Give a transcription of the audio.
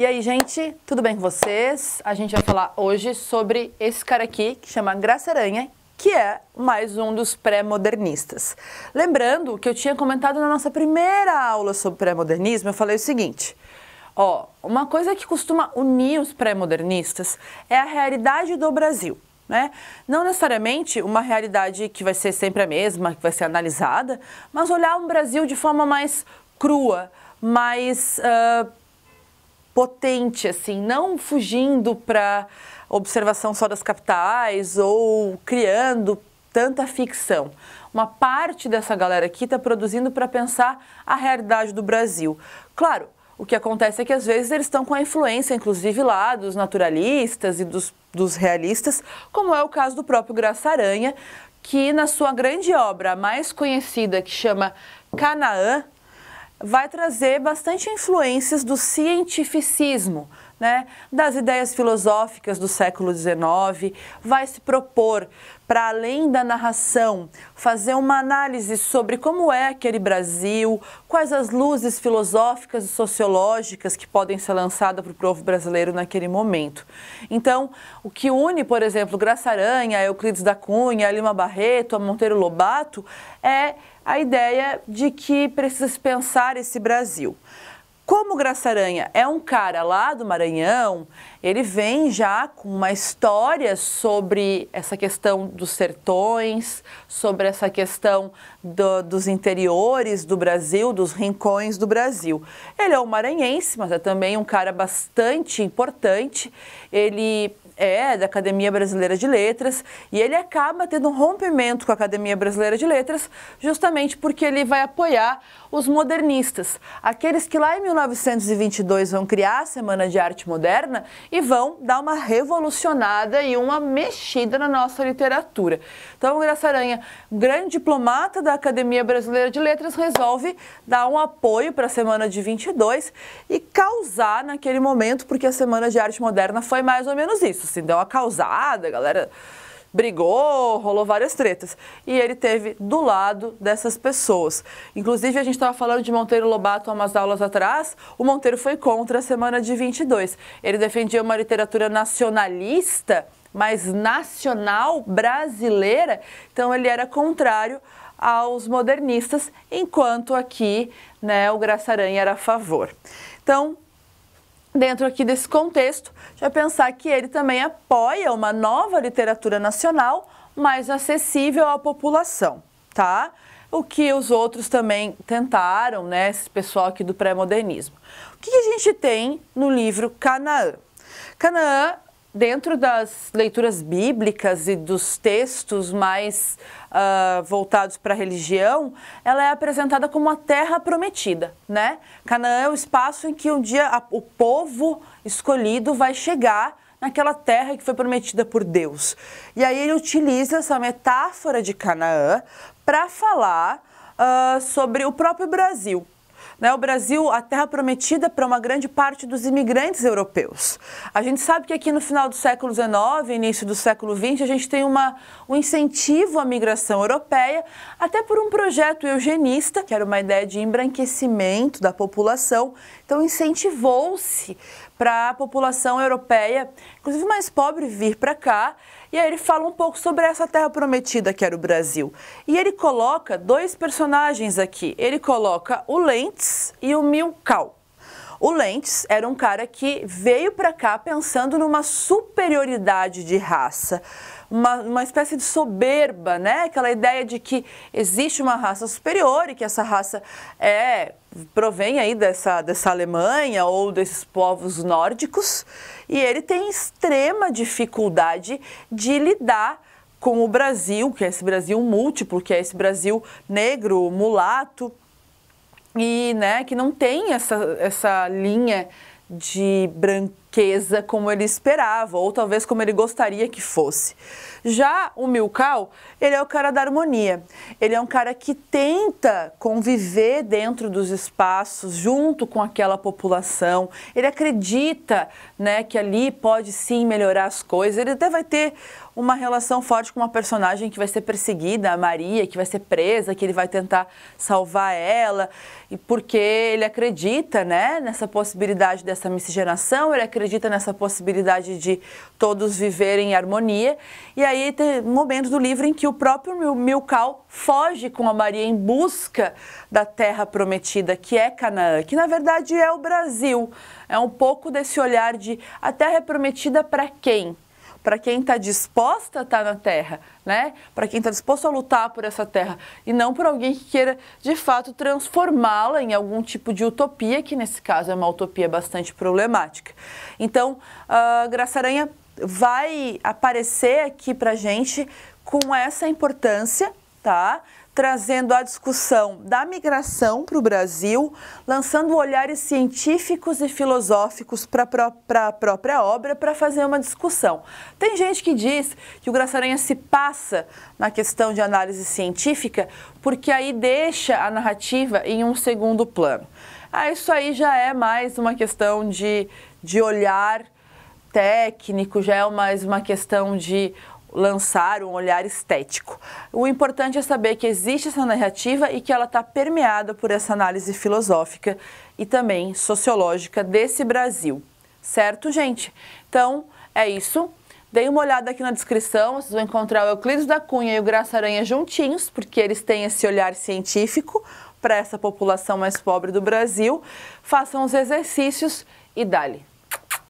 E aí, gente, tudo bem com vocês? A gente vai falar hoje sobre esse cara aqui, que chama Graça Aranha, que é mais um dos pré-modernistas. Lembrando que eu tinha comentado na nossa primeira aula sobre pré-modernismo, eu falei o seguinte: ó, uma coisa que costuma unir os pré-modernistas é a realidade do Brasil. Né? Não necessariamente uma realidade que vai ser sempre a mesma, que vai ser analisada, mas olhar um Brasil de forma mais crua, mais uh, potente, assim, não fugindo para observação só das capitais ou criando tanta ficção. Uma parte dessa galera aqui está produzindo para pensar a realidade do Brasil. Claro, o que acontece é que às vezes eles estão com a influência, inclusive lá, dos naturalistas e dos, dos realistas, como é o caso do próprio Graça Aranha, que na sua grande obra, a mais conhecida, que chama Canaã, vai trazer bastante influências do cientificismo, né, das ideias filosóficas do século XIX, vai se propor, para além da narração, fazer uma análise sobre como é aquele Brasil, quais as luzes filosóficas e sociológicas que podem ser lançadas para o povo brasileiro naquele momento. Então, o que une, por exemplo, Graça Aranha, Euclides da Cunha, Lima Barreto, a Monteiro Lobato, é a ideia de que precisa se pensar esse Brasil. Como Graça Aranha é um cara lá do Maranhão, ele vem já com uma história sobre essa questão dos sertões, sobre essa questão do, dos interiores do Brasil, dos rincões do Brasil. Ele é um maranhense, mas é também um cara bastante importante. Ele é da Academia Brasileira de Letras e ele acaba tendo um rompimento com a Academia Brasileira de Letras justamente porque ele vai apoiar os modernistas, aqueles que lá em 19 1922 vão criar a Semana de Arte Moderna e vão dar uma revolucionada e uma mexida na nossa literatura. Então, Graça Aranha, grande diplomata da Academia Brasileira de Letras, resolve dar um apoio para a Semana de 22 e causar naquele momento, porque a Semana de Arte Moderna foi mais ou menos isso, assim, deu uma causada, galera brigou, rolou várias tretas. E ele teve do lado dessas pessoas. Inclusive, a gente estava falando de Monteiro Lobato há umas aulas atrás. O Monteiro foi contra a semana de 22. Ele defendia uma literatura nacionalista, mas nacional brasileira. Então, ele era contrário aos modernistas, enquanto aqui né, o Graça Aranha era a favor. Então, Dentro aqui desse contexto, a pensar que ele também apoia uma nova literatura nacional mais acessível à população, tá? O que os outros também tentaram, né, esse pessoal aqui do pré-modernismo. O que a gente tem no livro Canaã? Canaã dentro das leituras bíblicas e dos textos mais uh, voltados para a religião, ela é apresentada como a terra prometida, né? Canaã é o espaço em que um dia a, o povo escolhido vai chegar naquela terra que foi prometida por Deus. E aí ele utiliza essa metáfora de Canaã para falar uh, sobre o próprio Brasil. Né? O Brasil, a terra prometida para uma grande parte dos imigrantes europeus. A gente sabe que aqui no final do século XIX, início do século XX, a gente tem uma, um incentivo à migração europeia, até por um projeto eugenista, que era uma ideia de embranquecimento da população. Então, incentivou-se para a população europeia, inclusive mais pobre, vir para cá. E aí ele fala um pouco sobre essa terra prometida que era o Brasil. E ele coloca dois personagens aqui. Ele coloca o Lentz e o Milkau. O Lentes era um cara que veio para cá pensando numa superioridade de raça, uma, uma espécie de soberba, né? Aquela ideia de que existe uma raça superior e que essa raça é provém aí dessa, dessa Alemanha ou desses povos nórdicos, e ele tem extrema dificuldade de lidar com o Brasil, que é esse Brasil múltiplo, que é esse Brasil negro, mulato, e né, que não tem essa, essa linha de branco riqueza como ele esperava, ou talvez como ele gostaria que fosse. Já o Milkau, ele é o cara da harmonia. Ele é um cara que tenta conviver dentro dos espaços, junto com aquela população. Ele acredita né, que ali pode sim melhorar as coisas. Ele até vai ter uma relação forte com uma personagem que vai ser perseguida, a Maria, que vai ser presa, que ele vai tentar salvar ela, e porque ele acredita né, nessa possibilidade dessa miscigenação, ele acredita acredita nessa possibilidade de todos viverem em harmonia. E aí tem momentos do livro em que o próprio Milcal foge com a Maria em busca da terra prometida, que é Canaã, que na verdade é o Brasil. É um pouco desse olhar de a terra é prometida para quem? para quem está disposta a estar tá na terra, né? Para quem está disposto a lutar por essa terra e não por alguém que queira de fato transformá-la em algum tipo de utopia, que nesse caso é uma utopia bastante problemática. Então, a Graça Aranha vai aparecer aqui para gente com essa importância, tá? trazendo a discussão da migração para o Brasil, lançando olhares científicos e filosóficos para a própria obra para fazer uma discussão. Tem gente que diz que o Graçaranha se passa na questão de análise científica porque aí deixa a narrativa em um segundo plano. Ah, isso aí já é mais uma questão de, de olhar técnico, já é mais uma questão de lançar um olhar estético. O importante é saber que existe essa narrativa e que ela está permeada por essa análise filosófica e também sociológica desse Brasil. Certo, gente? Então, é isso. Deem uma olhada aqui na descrição, vocês vão encontrar o Euclides da Cunha e o Graça Aranha juntinhos, porque eles têm esse olhar científico para essa população mais pobre do Brasil. Façam os exercícios e dali.